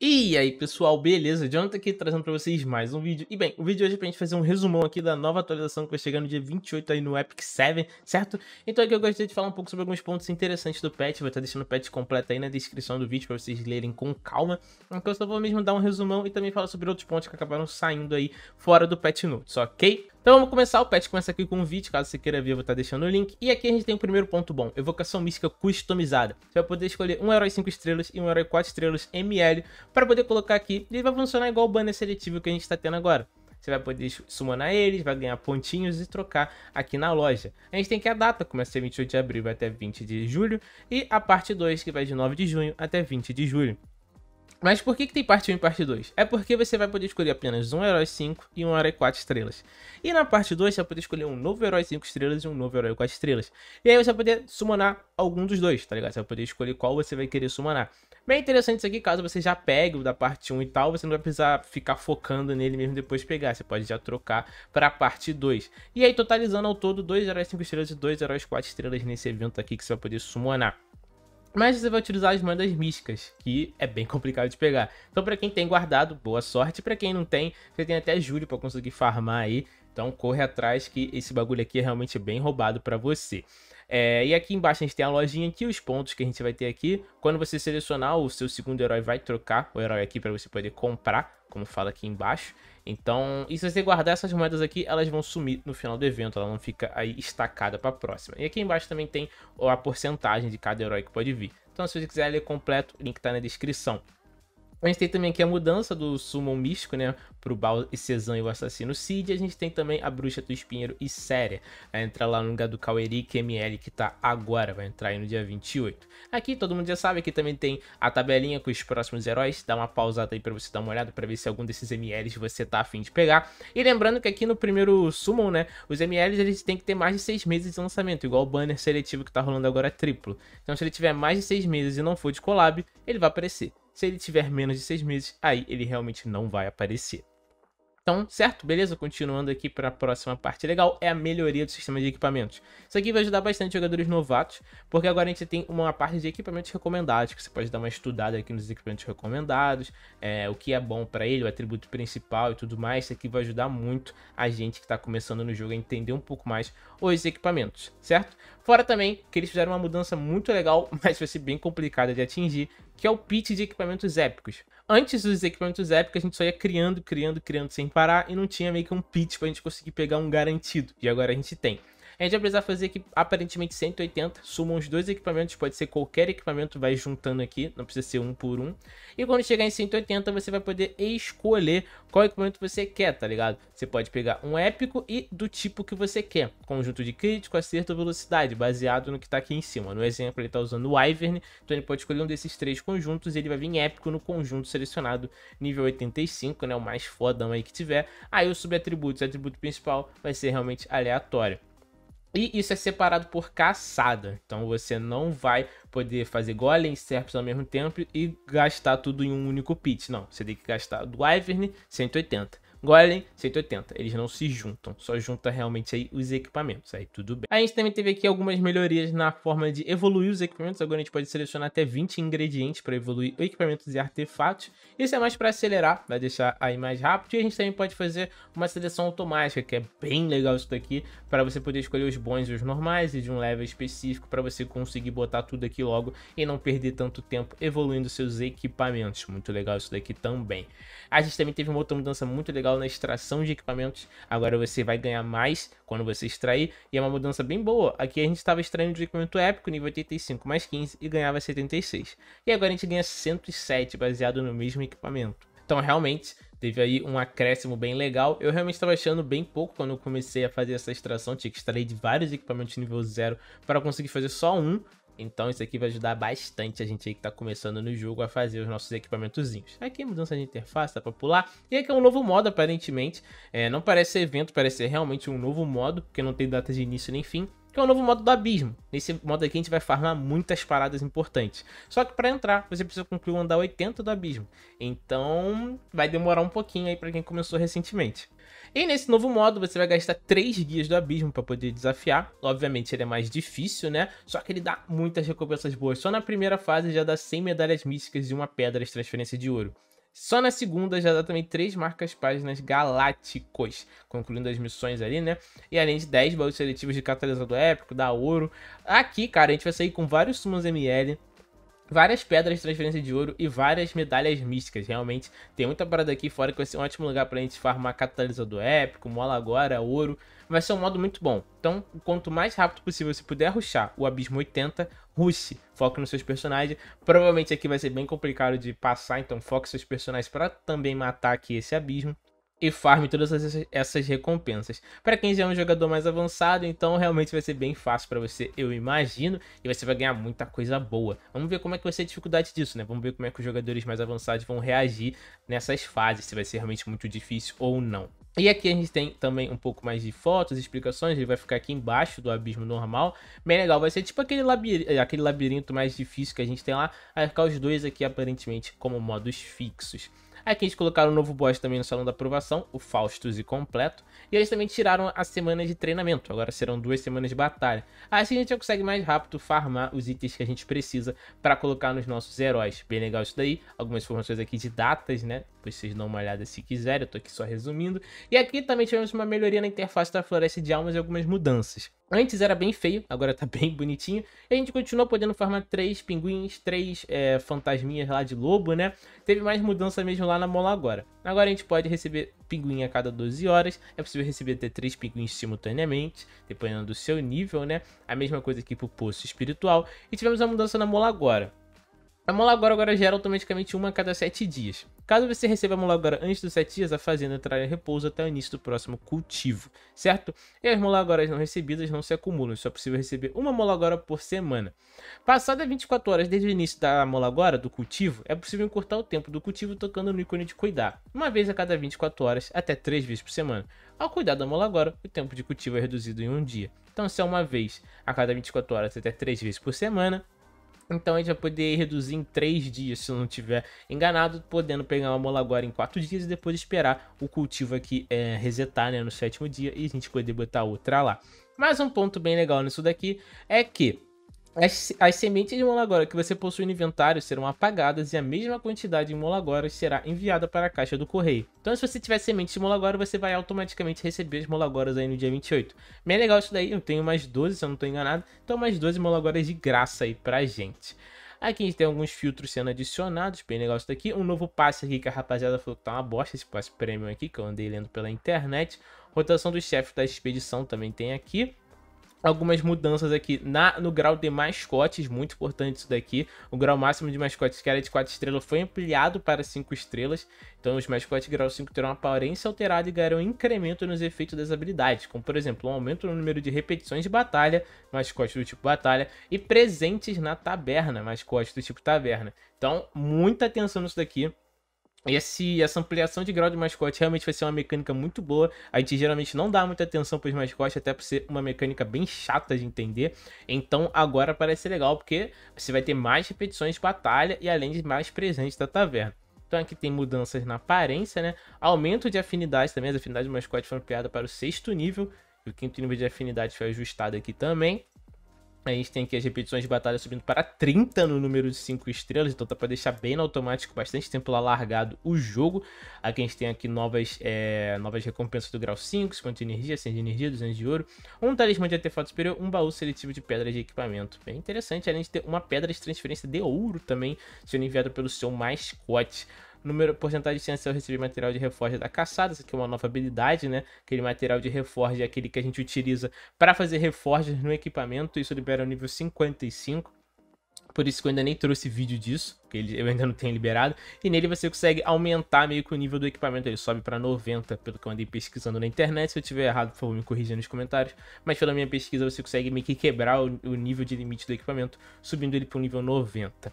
E aí pessoal, beleza? Jonathan aqui trazendo para vocês mais um vídeo. E bem, o vídeo de hoje é pra gente fazer um resumão aqui da nova atualização que vai chegar no dia 28 aí no Epic 7, certo? Então aqui eu gostaria de falar um pouco sobre alguns pontos interessantes do patch, vou estar deixando o patch completo aí na descrição do vídeo para vocês lerem com calma. Então eu só vou mesmo dar um resumão e também falar sobre outros pontos que acabaram saindo aí fora do patch notes, ok? Então vamos começar, o patch começa aqui com um vídeo, caso você queira ver eu vou estar deixando o link. E aqui a gente tem o primeiro ponto bom, evocação mística customizada. Você vai poder escolher um herói 5 estrelas e um herói 4 estrelas ML para poder colocar aqui. E ele vai funcionar igual o banner seletivo que a gente está tendo agora. Você vai poder summonar eles, vai ganhar pontinhos e trocar aqui na loja. A gente tem que a data, começa a 28 de abril até 20 de julho, e a parte 2, que vai de 9 de junho até 20 de julho. Mas por que, que tem parte 1 e parte 2? É porque você vai poder escolher apenas um herói 5 e um herói 4 estrelas. E na parte 2 você vai poder escolher um novo herói 5 estrelas e um novo herói 4 estrelas. E aí você vai poder summonar algum dos dois, tá ligado? Você vai poder escolher qual você vai querer summonar. Bem interessante isso aqui, caso você já pegue o da parte 1 e tal, você não vai precisar ficar focando nele mesmo depois de pegar. Você pode já trocar para parte 2. E aí totalizando ao todo dois heróis 5 estrelas e dois heróis 4 estrelas nesse evento aqui que você vai poder summonar. Mas você vai utilizar as mandas místicas, que é bem complicado de pegar. Então para quem tem guardado, boa sorte. para quem não tem, você tem até julho para conseguir farmar aí. Então corre atrás que esse bagulho aqui é realmente bem roubado para você. É, e aqui embaixo a gente tem a lojinha aqui, os pontos que a gente vai ter aqui. Quando você selecionar, o seu segundo herói vai trocar o herói aqui para você poder comprar, como fala aqui embaixo. Então, e se você guardar essas moedas aqui, elas vão sumir no final do evento, ela não fica aí estacada para a próxima. E aqui embaixo também tem a porcentagem de cada herói que pode vir. Então, se você quiser ler completo, o link está na descrição. A gente tem também aqui a mudança do Summon Místico, né? Pro bal e Cezan e o Assassino Cid. A gente tem também a Bruxa do Espinheiro e Séria. Vai entrar lá no lugar do Caueri, que ML, que tá agora. Vai entrar aí no dia 28. Aqui, todo mundo já sabe, aqui também tem a tabelinha com os próximos heróis. Dá uma pausada aí pra você dar uma olhada, pra ver se algum desses MLs você tá afim de pegar. E lembrando que aqui no primeiro Summon, né? Os MLs, eles têm que ter mais de 6 meses de lançamento. Igual o banner seletivo que tá rolando agora é triplo. Então, se ele tiver mais de 6 meses e não for de collab, ele vai aparecer. Se ele tiver menos de seis meses, aí ele realmente não vai aparecer. Então, certo? Beleza? Continuando aqui para a próxima parte legal, é a melhoria do sistema de equipamentos. Isso aqui vai ajudar bastante jogadores novatos, porque agora a gente tem uma parte de equipamentos recomendados, que você pode dar uma estudada aqui nos equipamentos recomendados, é, o que é bom para ele, o atributo principal e tudo mais. Isso aqui vai ajudar muito a gente que está começando no jogo a entender um pouco mais os equipamentos, certo? Fora também que eles fizeram uma mudança muito legal, mas vai ser bem complicada de atingir, que é o pitch de equipamentos épicos. Antes dos equipamentos épicos, a gente só ia criando, criando, criando sem parar e não tinha meio que um pitch pra gente conseguir pegar um garantido. E agora a gente tem. A gente vai precisar fazer aqui, aparentemente 180. Suma uns dois equipamentos, pode ser qualquer equipamento, vai juntando aqui, não precisa ser um por um. E quando chegar em 180, você vai poder escolher qual equipamento você quer, tá ligado? Você pode pegar um épico e do tipo que você quer. Conjunto de crítico, acerto velocidade, baseado no que tá aqui em cima. No exemplo, ele tá usando o Ivern, então ele pode escolher um desses três conjuntos e ele vai vir em épico no conjunto selecionado nível 85, né? O mais fodão aí que tiver. Aí os subatributos, atributo principal, vai ser realmente aleatório. E isso é separado por caçada. Então você não vai poder fazer golem e serps ao mesmo tempo e gastar tudo em um único pit. Não, você tem que gastar do Wyvern 180. Golem 180. Eles não se juntam, só junta realmente aí os equipamentos. Aí tudo bem. a gente também teve aqui algumas melhorias na forma de evoluir os equipamentos. Agora a gente pode selecionar até 20 ingredientes para evoluir equipamentos e artefatos. Isso é mais para acelerar, vai deixar aí mais rápido. E a gente também pode fazer uma seleção automática, que é bem legal isso daqui, para você poder escolher os bons e os normais e de um level específico para você conseguir botar tudo aqui logo e não perder tanto tempo evoluindo seus equipamentos. Muito legal isso daqui também. A gente também teve uma outra mudança muito legal legal na extração de equipamentos. Agora você vai ganhar mais quando você extrair. E é uma mudança bem boa. Aqui a gente estava extraindo de equipamento épico, nível 85 mais 15, e ganhava 76. E agora a gente ganha 107, baseado no mesmo equipamento. Então realmente teve aí um acréscimo bem legal. Eu realmente estava achando bem pouco quando eu comecei a fazer essa extração, tinha que extrair de vários equipamentos nível zero para conseguir fazer só um. Então isso aqui vai ajudar bastante a gente aí que está começando no jogo a fazer os nossos equipamentozinhos. Aqui mudança de interface, dá para pular. E aqui é um novo modo, aparentemente. É, não parece evento, parece realmente um novo modo, porque não tem data de início nem fim que é o novo modo do abismo. Nesse modo aqui a gente vai farmar muitas paradas importantes. Só que para entrar, você precisa concluir o andar 80 do abismo. Então, vai demorar um pouquinho aí para quem começou recentemente. E nesse novo modo, você vai gastar 3 guias do abismo para poder desafiar. Obviamente ele é mais difícil, né? Só que ele dá muitas recompensas boas. Só na primeira fase já dá 100 medalhas místicas e uma pedra de transferência de ouro. Só na segunda já dá também três marcas páginas galácticos, concluindo as missões ali, né? E além de 10 baús seletivos de catalisador épico, da ouro. Aqui, cara, a gente vai sair com vários sumos ML várias pedras de transferência de ouro e várias medalhas místicas. Realmente tem muita parada aqui fora que vai ser um ótimo lugar pra gente farmar catalisador épico, mola agora, ouro. Vai ser um modo muito bom. Então, quanto mais rápido possível você puder ruxar o Abismo 80, ruxe. Foque nos seus personagens. Provavelmente aqui vai ser bem complicado de passar, então foque seus personagens para também matar aqui esse abismo e farme todas essas recompensas. Para quem já é um jogador mais avançado, então realmente vai ser bem fácil para você, eu imagino, e você vai ganhar muita coisa boa. Vamos ver como é que vai ser a dificuldade disso, né? Vamos ver como é que os jogadores mais avançados vão reagir nessas fases, se vai ser realmente muito difícil ou não. E aqui a gente tem também um pouco mais de fotos, explicações, ele vai ficar aqui embaixo do abismo normal, bem legal, vai ser tipo aquele labirinto, aquele labirinto mais difícil que a gente tem lá, vai ficar os dois aqui aparentemente como modos fixos. Aqui eles colocaram um novo boss também no salão da aprovação, o Faustus e completo. E eles também tiraram a semana de treinamento, agora serão duas semanas de batalha. Assim a gente já consegue mais rápido farmar os itens que a gente precisa para colocar nos nossos heróis. Bem legal isso daí, algumas informações aqui de datas, né? Depois vocês dão uma olhada se quiserem, eu tô aqui só resumindo. E aqui também tivemos uma melhoria na interface da Floresta de Almas e algumas mudanças. Antes era bem feio, agora tá bem bonitinho. E a gente continuou podendo formar três pinguins, três é, fantasminhas lá de lobo, né? Teve mais mudança mesmo lá na mola agora. Agora a gente pode receber pinguim a cada 12 horas. É possível receber até três pinguins simultaneamente, dependendo do seu nível, né? A mesma coisa aqui pro poço espiritual. E tivemos a mudança na mola agora. A mola agora, agora gera automaticamente uma a cada 7 dias. Caso você receba a mola agora antes dos 7 dias, a fazenda entrará em repouso até o início do próximo cultivo, certo? E as mola agora não recebidas não se acumulam, só é possível receber uma mola agora por semana. Passada 24 horas desde o início da mola agora, do cultivo, é possível encurtar o tempo do cultivo tocando no ícone de cuidar, uma vez a cada 24 horas, até 3 vezes por semana. Ao cuidar da mola agora, o tempo de cultivo é reduzido em um dia. Então, se é uma vez a cada 24 horas até 3 vezes por semana, então a gente vai poder reduzir em 3 dias, se não tiver enganado, podendo pegar uma mola agora em 4 dias e depois esperar o cultivo aqui é, resetar né, no sétimo dia e a gente poder botar outra lá. Mas um ponto bem legal nisso daqui é que as, as sementes de Molagora que você possui no inventário serão apagadas e a mesma quantidade de Molagoras será enviada para a caixa do correio. Então se você tiver sementes de Molagora, você vai automaticamente receber as Molagoras aí no dia 28. Bem legal isso daí, eu tenho mais 12, se eu não estou enganado. Então mais 12 Molagoras de graça aí pra gente. Aqui a gente tem alguns filtros sendo adicionados, bem legal isso daqui. Um novo passe aqui que a rapaziada falou que tá uma bosta esse passe premium aqui, que eu andei lendo pela internet. Rotação do chefe da expedição também tem aqui algumas mudanças aqui na, no grau de mascotes, muito importante isso daqui. O grau máximo de mascotes que era de 4 estrelas foi ampliado para 5 estrelas. Então os mascotes grau 5 terão aparência alterada e ganharão incremento nos efeitos das habilidades, como por exemplo, um aumento no número de repetições de batalha, mascotes do tipo batalha, e presentes na taberna, mascotes do tipo taverna. Então, muita atenção nisso daqui esse, essa ampliação de grau de mascote realmente vai ser uma mecânica muito boa. A gente geralmente não dá muita atenção para os mascotes, até por ser uma mecânica bem chata de entender. Então agora parece legal, porque você vai ter mais repetições de batalha e além de mais presentes da taverna. Então aqui tem mudanças na aparência, né? Aumento de afinidade também, as afinidades do mascote foram ampliadas para o sexto nível. E o quinto nível de afinidade foi ajustado aqui também. A gente tem aqui as repetições de batalha subindo para 30 no número de 5 estrelas, então dá para deixar bem no automático, bastante tempo lá largado o jogo. Aqui a gente tem aqui novas, é, novas recompensas do grau 5, 50 de energia, 100 de energia, 200 de ouro, um talismã de artefato superior, um baú seletivo de pedra de equipamento. Bem interessante, além de ter uma pedra de transferência de ouro também, sendo enviada pelo seu mascote número, porcentagem de chance de eu receber material de reforja da caçada, isso aqui é uma nova habilidade, né? Aquele material de reforja é aquele que a gente utiliza para fazer reforjas no equipamento, isso libera o nível 55. Por isso que eu ainda nem trouxe vídeo disso, porque eu ainda não tenho liberado. E nele você consegue aumentar meio que o nível do equipamento. Ele sobe para 90, pelo que eu andei pesquisando na internet. Se eu tiver errado, por favor, me corrija nos comentários. Mas pela minha pesquisa, você consegue meio que quebrar o, nível de limite do equipamento, subindo ele para o nível 90.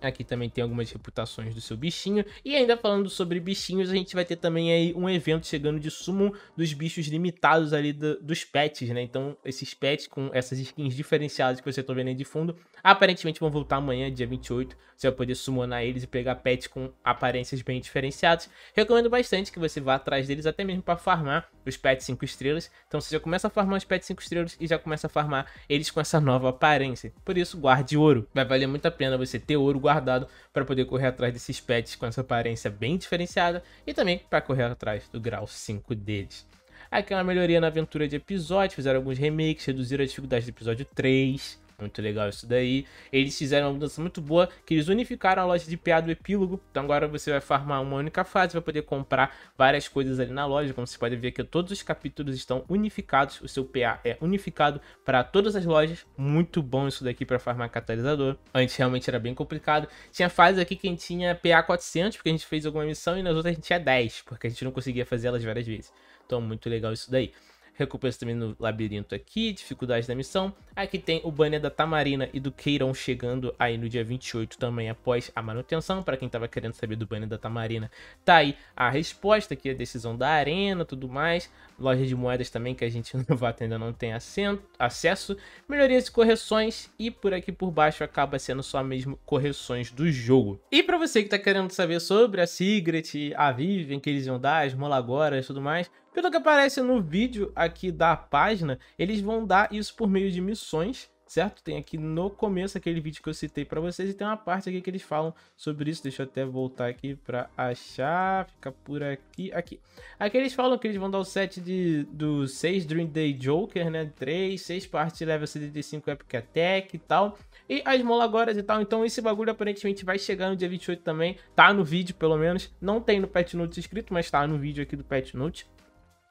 Aqui também tem algumas reputações do seu bichinho. E ainda falando sobre bichinhos, a gente vai ter também aí um evento chegando de summon dos bichos limitados ali do, dos pets, né? Então, esses pets com essas skins diferenciadas que você tá vendo aí de fundo, aparentemente vão voltar amanhã, dia 28. Você vai poder summonar eles e pegar pets com aparências bem diferenciadas. Recomendo bastante que você vá atrás deles, até mesmo para farmar os pets 5 estrelas. Então, você já começa a farmar os pets 5 estrelas e já começa a farmar eles com essa nova aparência. Por isso, guarde ouro. Vai valer muito a pena você ter ouro guardado para poder correr atrás desses pets com essa aparência bem diferenciada e também para correr atrás do grau 5 deles. Aqui é uma melhoria na aventura de episódio, fizeram alguns remakes, reduziram a dificuldade do episódio 3, muito legal isso daí. Eles fizeram uma mudança muito boa, que eles unificaram a loja de PA do Epílogo. Então agora você vai farmar uma única fase, vai poder comprar várias coisas ali na loja. Como você pode ver que todos os capítulos estão unificados. O seu PA é unificado para todas as lojas. Muito bom isso daqui para farmar catalisador. Antes realmente era bem complicado. Tinha fases aqui que a gente tinha PA 400, porque a gente fez alguma missão, e nas outras a gente tinha 10, porque a gente não conseguia fazer elas várias vezes. Então muito legal isso daí. Recompensa também no labirinto aqui, dificuldade da missão. Aqui tem o banner da Tamarina e do Queirão chegando aí no dia 28 também após a manutenção. Para quem estava querendo saber do banner da Tamarina, tá aí a resposta aqui, a decisão da arena, tudo mais. Loja de moedas também que a gente no Novato ainda não tem acesso. Melhorias e correções e por aqui por baixo acaba sendo só mesmo correções do jogo. E para você que está querendo saber sobre a Sigret, a Vivian que eles iam dar, as Molagoras e tudo mais... Pelo que aparece no vídeo aqui da página, eles vão dar isso por meio de missões, certo? Tem aqui no começo aquele vídeo que eu citei para vocês e tem uma parte aqui que eles falam sobre isso. Deixa eu até voltar aqui para achar, fica por aqui, aqui. Aqui eles falam que eles vão dar o set de, do 6 Dream Day Joker, né? 3, 6 partes level 75 Epic Attack e tal. E as molagoras e tal, então esse bagulho aparentemente vai chegar no dia 28 também, tá no vídeo pelo menos, não tem no Pet Notes escrito, mas tá no vídeo aqui do Pet Notes.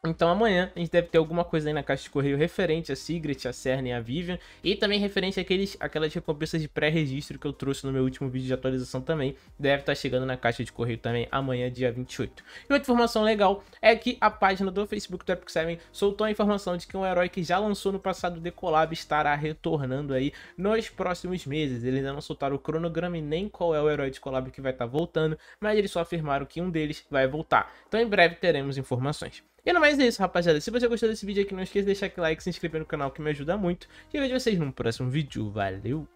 Então amanhã a gente deve ter alguma coisa aí na caixa de correio referente a Sigrid, a Cern e a Vivian. E também referente àqueles, àquelas recompensas de pré-registro que eu trouxe no meu último vídeo de atualização também. Deve estar tá chegando na caixa de correio também amanhã, dia 28. E outra informação legal é que a página do Facebook do Epic 7 soltou a informação de que um herói que já lançou no passado The Collab estará retornando aí nos próximos meses. Eles ainda não soltaram o cronograma e nem qual é o herói de Collab que vai estar tá voltando, mas eles só afirmaram que um deles vai voltar. Então em breve teremos informações. E no mais é isso, rapaziada. Se você gostou desse vídeo aqui, não esqueça de deixar aquele like, se inscrever no canal que me ajuda muito. E eu vejo vocês num próximo vídeo. Valeu!